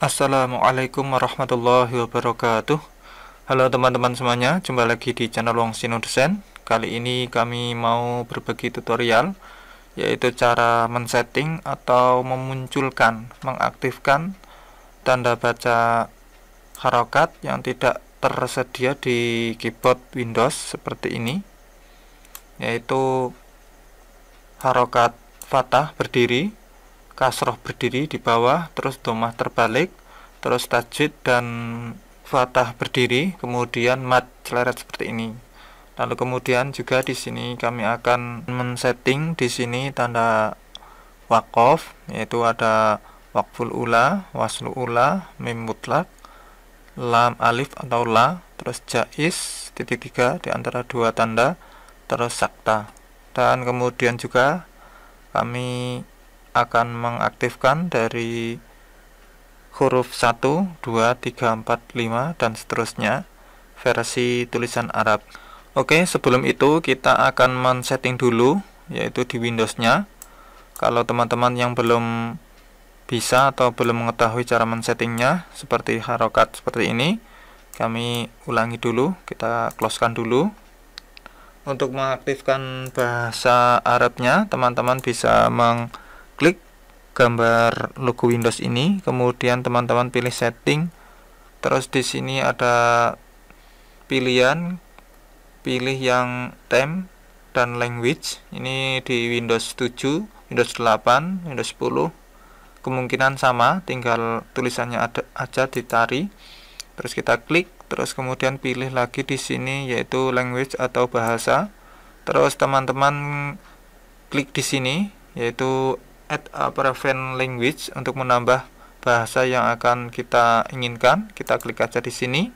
Assalamualaikum warahmatullahi wabarakatuh Halo teman-teman semuanya, jumpa lagi di channel Wong Sino Desain Kali ini kami mau berbagi tutorial Yaitu cara men-setting atau memunculkan, mengaktifkan tanda baca harokat yang tidak tersedia di keyboard Windows seperti ini Yaitu harokat fatah berdiri kasroh berdiri di bawah terus domah terbalik terus tajwid dan fathah berdiri kemudian mat celeret seperti ini lalu kemudian juga di sini kami akan men-setting di sini tanda wakof yaitu ada wakful ula waslu ula mim mutlak lam alif atau la terus jais titik tiga di antara dua tanda terus sakta dan kemudian juga kami akan mengaktifkan dari huruf 1, 2, 3, 4, 5, dan seterusnya versi tulisan Arab. Oke, sebelum itu kita akan men-setting dulu, yaitu di Windows-nya. Kalau teman-teman yang belum bisa atau belum mengetahui cara men-settingnya, seperti harokat seperti ini, kami ulangi dulu, kita closekan dulu. Untuk mengaktifkan bahasa Arabnya, teman-teman bisa meng gambar logo Windows ini kemudian teman-teman pilih setting terus di sini ada pilihan pilih yang theme dan language ini di Windows 7 Windows 8 Windows 10 kemungkinan sama tinggal tulisannya ada aja ditarik, terus kita klik terus kemudian pilih lagi di sini yaitu language atau bahasa terus teman-teman klik di sini yaitu add a prevent language untuk menambah bahasa yang akan kita inginkan kita klik aja di sini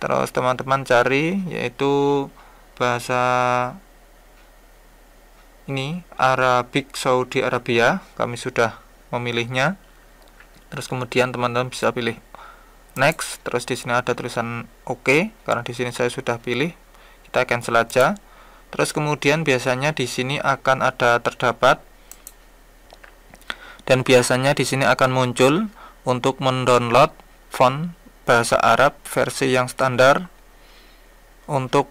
terus teman-teman cari yaitu bahasa ini Arabic Saudi Arabia kami sudah memilihnya terus kemudian teman-teman bisa pilih next terus di sini ada tulisan oke OK, karena di sini saya sudah pilih kita cancel aja terus kemudian biasanya di sini akan ada terdapat dan biasanya di sini akan muncul untuk mendownload font bahasa Arab versi yang standar untuk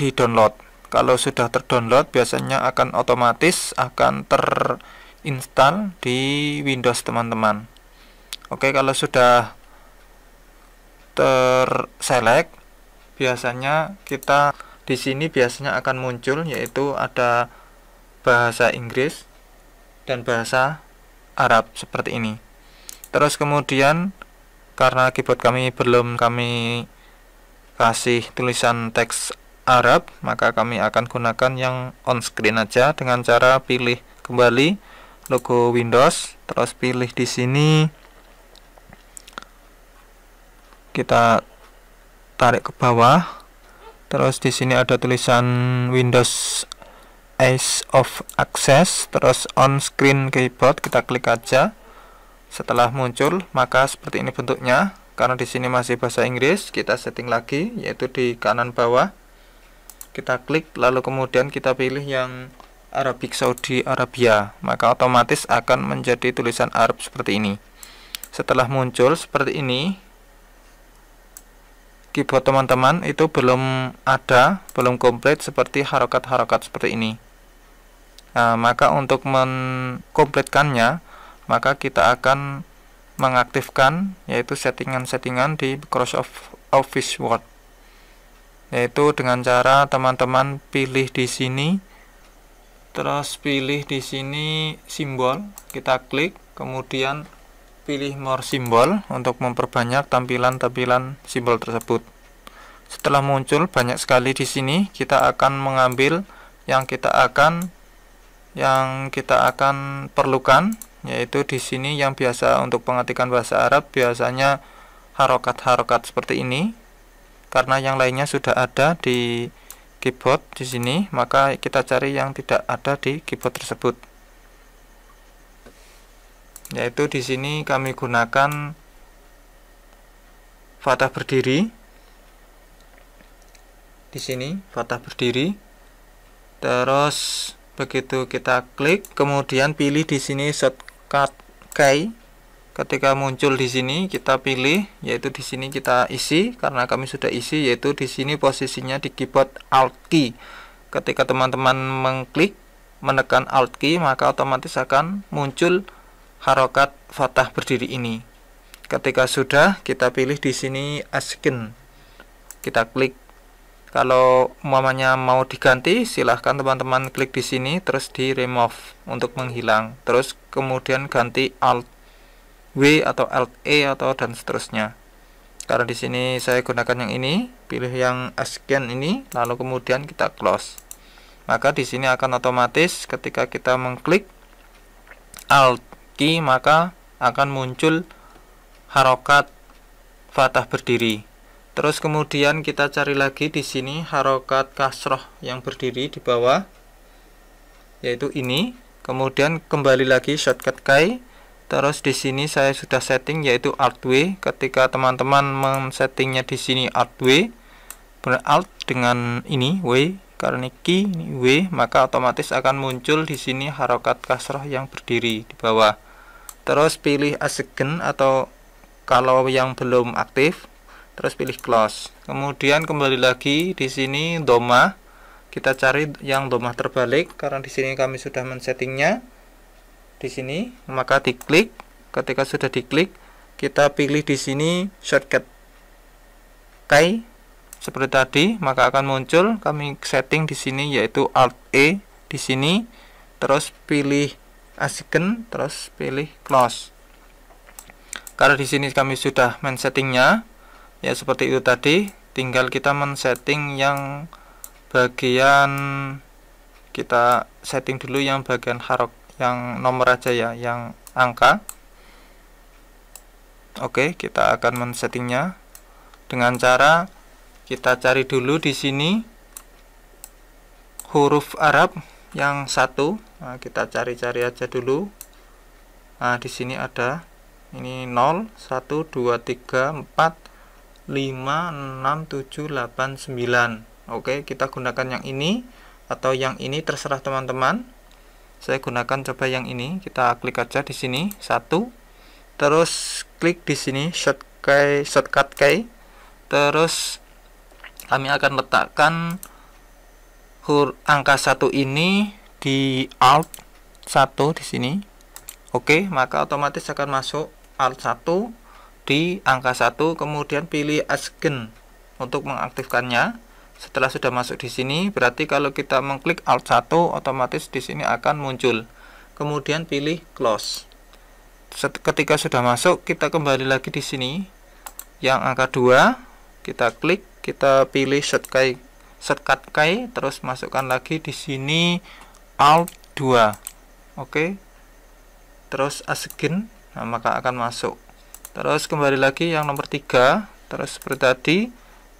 di-download. Kalau sudah terdownload biasanya akan otomatis akan terinstall di Windows teman-teman. Oke, kalau sudah terselect biasanya kita di sini biasanya akan muncul yaitu ada bahasa Inggris dan bahasa Arab seperti ini. Terus kemudian karena keyboard kami belum kami kasih tulisan teks Arab, maka kami akan gunakan yang on screen aja dengan cara pilih kembali logo Windows, terus pilih di sini kita tarik ke bawah. Terus di sini ada tulisan Windows Eyes of Access terus on screen keyboard kita klik aja setelah muncul maka seperti ini bentuknya karena di sini masih bahasa Inggris kita setting lagi yaitu di kanan bawah kita klik lalu kemudian kita pilih yang Arabic Saudi Arabia maka otomatis akan menjadi tulisan Arab seperti ini setelah muncul seperti ini keyboard teman-teman itu belum ada, belum komplit seperti harokat-harokat seperti ini. Nah, maka untuk mengkomplitkannya, maka kita akan mengaktifkan yaitu settingan-settingan di Microsoft Office Word. Yaitu dengan cara teman-teman pilih di sini terus pilih di sini simbol, kita klik, kemudian pilih more simbol untuk memperbanyak tampilan-tampilan simbol tersebut. Setelah muncul banyak sekali di sini, kita akan mengambil yang kita akan yang kita akan perlukan yaitu di sini yang biasa untuk pengetikan bahasa Arab biasanya harokat-harokat seperti ini karena yang lainnya sudah ada di keyboard di sini maka kita cari yang tidak ada di keyboard tersebut yaitu di sini kami gunakan fatah berdiri di sini fatah berdiri terus begitu kita klik kemudian pilih di sini shortcut key ketika muncul di sini kita pilih yaitu di sini kita isi karena kami sudah isi yaitu di sini posisinya di keyboard alt key ketika teman-teman mengklik menekan alt key maka otomatis akan muncul harokat fatah berdiri ini. Ketika sudah, kita pilih di sini askin. Kita klik. Kalau mamanya mau diganti, silahkan teman-teman klik di sini, terus di remove untuk menghilang. Terus kemudian ganti alt W atau alt E atau dan seterusnya. Karena di sini saya gunakan yang ini, pilih yang askin ini, lalu kemudian kita close. Maka di sini akan otomatis ketika kita mengklik alt maka akan muncul harokat fathah berdiri. Terus kemudian kita cari lagi di sini harokat kasroh yang berdiri di bawah yaitu ini. Kemudian kembali lagi shortcut kai. Terus di sini saya sudah setting yaitu artway. Ketika teman-teman men-settingnya di sini artway beralt dengan ini w karena ki ini w maka otomatis akan muncul di sini harokat kasroh yang berdiri di bawah terus pilih asegen atau kalau yang belum aktif terus pilih close kemudian kembali lagi di sini doma kita cari yang doma terbalik karena di sini kami sudah men-settingnya di sini maka diklik ketika sudah diklik kita pilih di sini shortcut kai seperti tadi maka akan muncul kami setting di sini yaitu alt e di sini terus pilih Asiken, terus pilih close karena di sini kami sudah men settingnya ya seperti itu tadi tinggal kita men setting yang bagian kita setting dulu yang bagian harok yang nomor aja ya yang angka oke kita akan men settingnya dengan cara kita cari dulu di sini huruf Arab yang satu nah, kita cari-cari aja dulu nah di sini ada ini 0 1 2 3 4 5 6 7 8 9 oke kita gunakan yang ini atau yang ini terserah teman-teman saya gunakan coba yang ini kita klik aja di sini satu terus klik di sini shortcut key, shortcut key terus kami akan letakkan hur angka satu ini di alt 1 di sini oke maka otomatis akan masuk alt 1 di angka satu, kemudian pilih Asken untuk mengaktifkannya setelah sudah masuk di sini berarti kalau kita mengklik alt 1 otomatis di sini akan muncul kemudian pilih close ketika sudah masuk kita kembali lagi di sini yang angka dua kita klik kita pilih shortcut shortcut kai terus masukkan lagi di sini alt 2 oke terus asgen nah maka akan masuk terus kembali lagi yang nomor 3 terus seperti tadi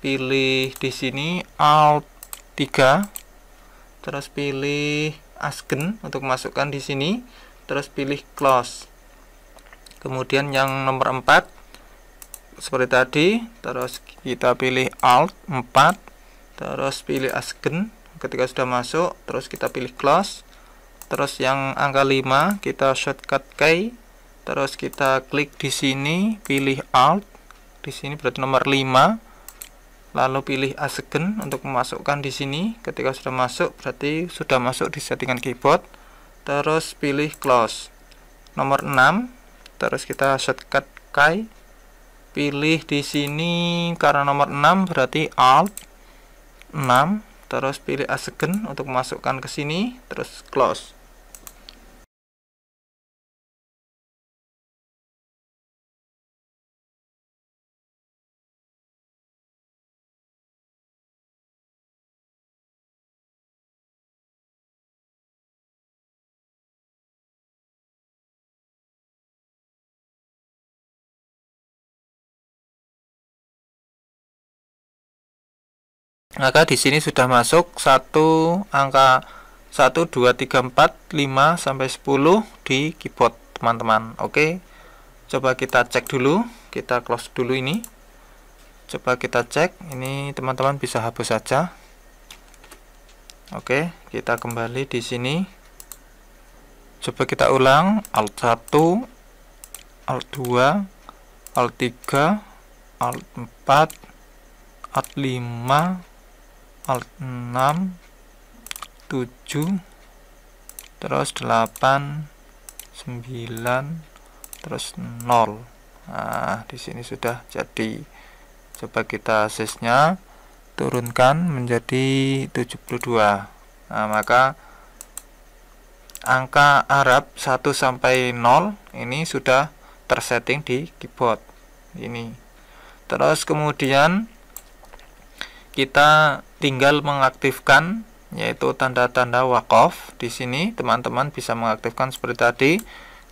pilih di sini alt 3 terus pilih asgen untuk masukkan di sini terus pilih close kemudian yang nomor 4 seperti tadi terus kita pilih alt 4 terus pilih asken ketika sudah masuk terus kita pilih close terus yang angka 5 kita shortcut key terus kita klik di sini pilih alt di sini berarti nomor 5 lalu pilih asken untuk memasukkan di sini ketika sudah masuk berarti sudah masuk di settingan keyboard terus pilih close nomor 6 terus kita shortcut key pilih di sini karena nomor 6 berarti alt 6 terus pilih asegen untuk masukkan ke sini terus close maka di sini sudah masuk 1 angka 1 2 3 4 5 sampai 10 di keyboard teman-teman oke coba kita cek dulu kita close dulu ini coba kita cek ini teman-teman bisa hapus saja oke kita kembali di sini coba kita ulang alt 1 alt 2 alt 3 alt 4 alt 5 alt 6 7 terus 8 9 terus 0 nah di sini sudah jadi coba kita sisnya turunkan menjadi 72 nah maka angka Arab 1 sampai 0 ini sudah tersetting di keyboard ini terus kemudian kita tinggal mengaktifkan yaitu tanda-tanda wakaf di sini teman-teman bisa mengaktifkan seperti tadi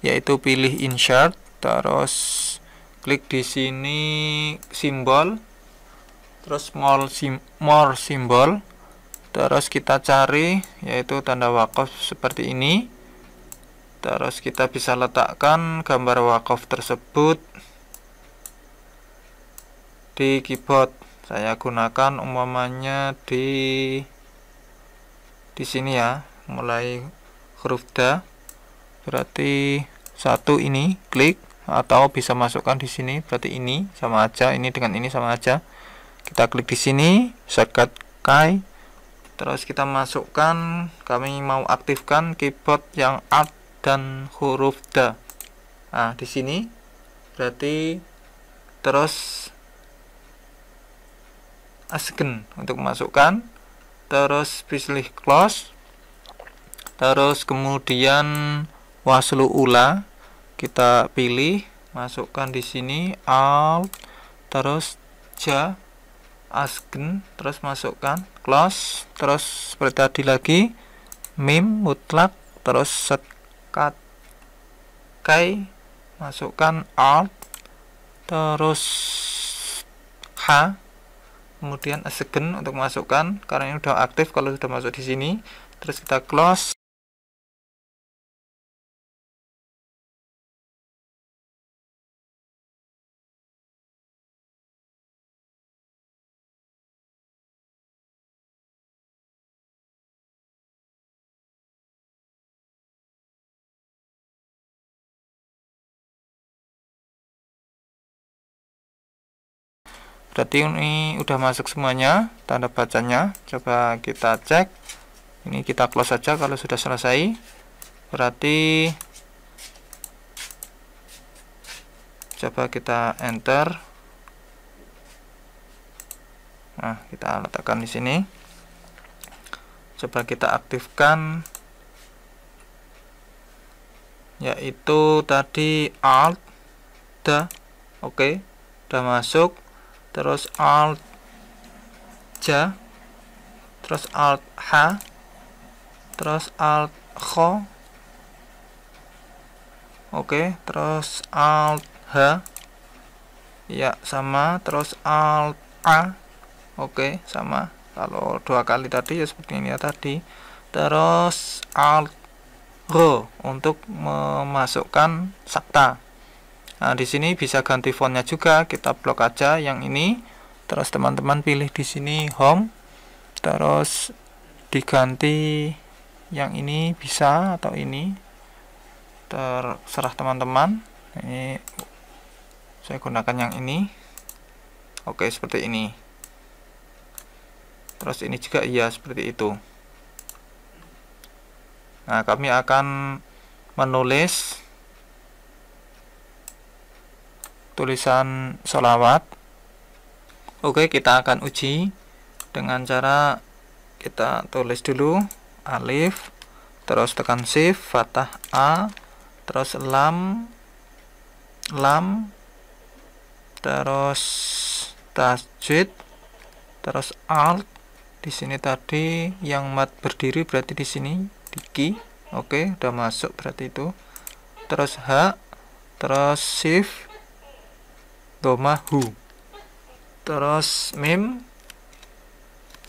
yaitu pilih insert terus klik di sini simbol terus more, sim more simbol terus kita cari yaitu tanda wakaf seperti ini terus kita bisa letakkan gambar wakaf tersebut di keyboard saya gunakan umpamanya di di sini ya mulai huruf da berarti satu ini klik atau bisa masukkan di sini berarti ini sama aja ini dengan ini sama aja kita klik di sini shortcut kai terus kita masukkan kami mau aktifkan keyboard yang alt dan huruf da Ah di sini berarti terus asken untuk memasukkan terus pilih close terus kemudian waslu ula kita pilih masukkan di sini alt terus ja asken terus masukkan close terus seperti tadi lagi mim mutlak terus sekat kai masukkan alt terus h kemudian a second untuk masukkan karena ini sudah aktif kalau sudah masuk di sini terus kita close berarti ini udah masuk semuanya tanda bacanya coba kita cek ini kita close saja kalau sudah selesai berarti coba kita enter nah kita letakkan di sini coba kita aktifkan yaitu tadi alt the oke okay, udah masuk terus alt J terus alt H terus alt k oke terus alt H ya sama terus alt A oke sama kalau dua kali tadi ya seperti ini ya tadi terus alt row untuk memasukkan sakta Nah, di sini bisa ganti fontnya juga, kita blok aja yang ini. Terus teman-teman pilih di sini home. Terus diganti yang ini bisa atau ini. Terserah teman-teman. Ini saya gunakan yang ini. Oke, seperti ini. Terus ini juga iya seperti itu. Nah, kami akan menulis tulisan solawat oke kita akan uji dengan cara kita tulis dulu alif terus tekan shift fathah a terus lam lam terus tasjid terus alt di sini tadi yang mat berdiri berarti di sini di oke udah masuk berarti itu terus h terus shift domahu terus mim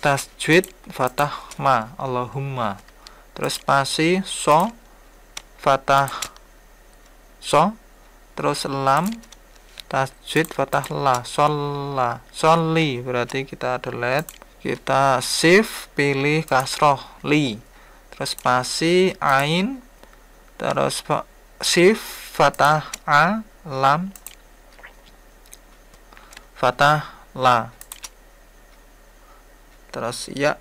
tasjid fatah ma Allahumma terus pasi so fatah so terus lam tasjid fatah la solla soli berarti kita delete kita shift pilih kasroh li terus pasi ain terus shift fatah a lam fathah la terus ya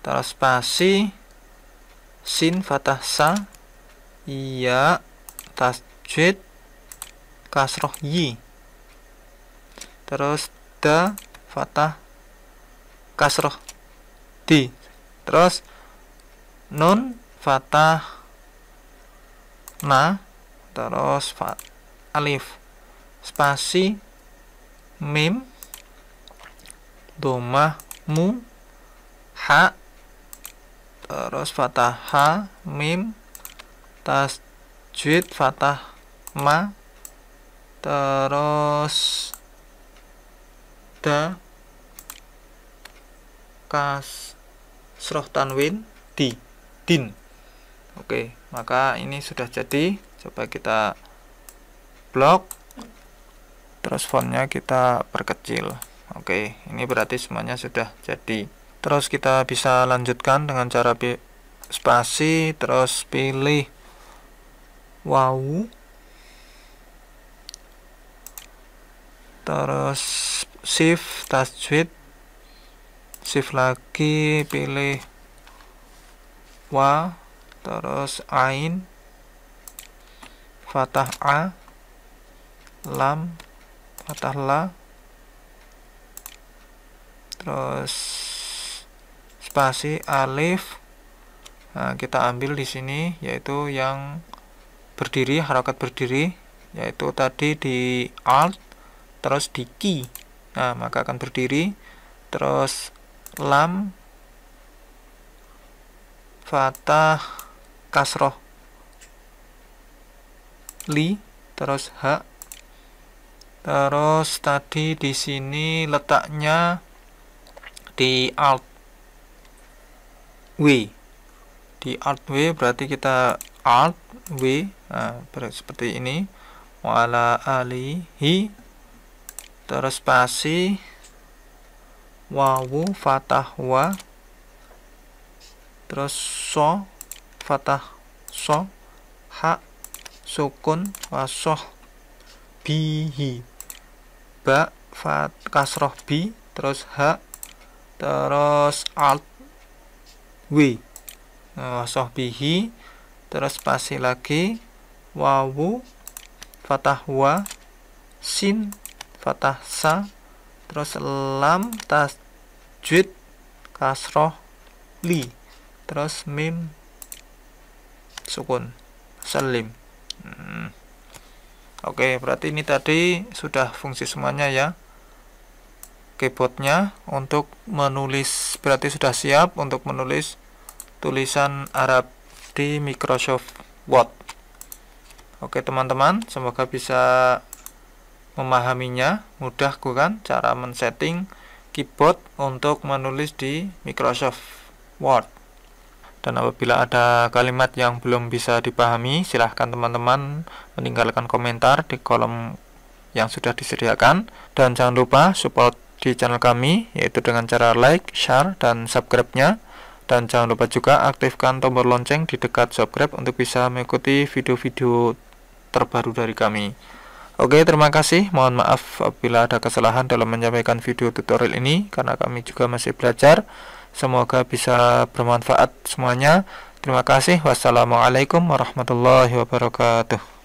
terus pasi sin fathah sa iya tasjid kasroh yi terus da fathah kasroh di terus nun fathah na terus fa, alif spasi mim domah mu ha terus fathah ha mim tasjid fathah ma terus da kas sroh tanwin di din oke maka ini sudah jadi coba kita blok terus fontnya kita perkecil oke ini berarti semuanya sudah jadi terus kita bisa lanjutkan dengan cara spasi terus pilih wow terus shift tajwid shift lagi pilih wa terus ain fatah a lam patah terus spasi alif nah, kita ambil di sini yaitu yang berdiri harokat berdiri yaitu tadi di alt terus di ki nah maka akan berdiri terus lam fatah kasroh li terus hak Terus tadi di sini letaknya di alt W. Di alt W berarti kita alt W nah, seperti ini. Wala alihi terus pasi wawu fatah wa terus so fatah so ha sukun wasoh bihi ba fat kasroh bi terus h terus alt w nah, bihi terus pasti lagi wawu fatah wa sin fatah sa terus lam tasjid kasroh li terus mim sukun salim hmm. Oke, berarti ini tadi sudah fungsi semuanya ya. Keyboardnya untuk menulis, berarti sudah siap untuk menulis tulisan Arab di Microsoft Word. Oke teman-teman, semoga bisa memahaminya. Mudah bukan cara men-setting keyboard untuk menulis di Microsoft Word dan apabila ada kalimat yang belum bisa dipahami silahkan teman-teman meninggalkan komentar di kolom yang sudah disediakan dan jangan lupa support di channel kami yaitu dengan cara like, share, dan subscribe-nya dan jangan lupa juga aktifkan tombol lonceng di dekat subscribe untuk bisa mengikuti video-video terbaru dari kami Oke, terima kasih. Mohon maaf apabila ada kesalahan dalam menyampaikan video tutorial ini, karena kami juga masih belajar. Semoga bisa bermanfaat semuanya. Terima kasih. Wassalamualaikum warahmatullahi wabarakatuh.